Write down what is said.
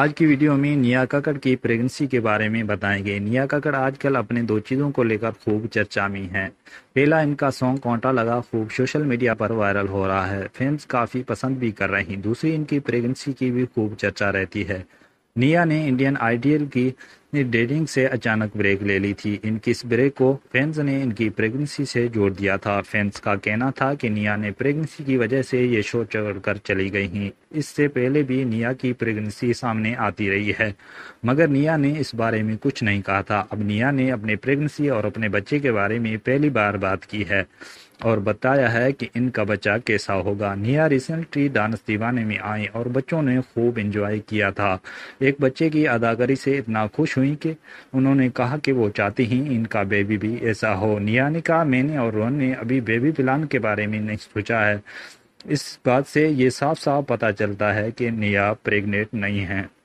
आज की वीडियो में निया काकड़ की प्रेगनेंसी के बारे में बताएंगे निया काकड़ आजकल अपने दो चीज़ों को लेकर खूब चर्चा में हैं पहला इनका सॉन्ग कांटा लगा खूब सोशल मीडिया पर वायरल हो रहा है फैंस काफ़ी पसंद भी कर रही दूसरी इनकी प्रेगनेंसी की भी खूब चर्चा रहती है निया ने इंडियन आइडियल की अपनी डेटिंग से अचानक ब्रेक ले ली थी इनकी इस ब्रेक को फैंस ने इनकी प्रेगनेंसी से जोड़ दिया था फैंस का कहना था कि निया ने प्रेगनेंसी की वजह से ये शो चढ़ कर चली गई हैं इससे पहले भी निया की प्रेगनेंसी सामने आती रही है मगर निया ने इस बारे में कुछ नहीं कहा था अब निया ने अपने प्रेगनेंसी और अपने बच्चे के बारे में पहली बार बात की है और बताया है कि इनका बच्चा कैसा होगा निया रिसेंटली डांस दीवाने में आई और बच्चों ने खूब इंजॉय किया था एक बच्चे की अदाकारी से इतना खुश सुई के उन्होंने कहा कि वो चाहती ही इनका बेबी भी ऐसा हो निया ने कहा मैंने और रोहन ने अभी बेबी प्लान के बारे में नहीं सोचा है इस बात से ये साफ साफ पता चलता है कि निया प्रेग्नेंट नहीं है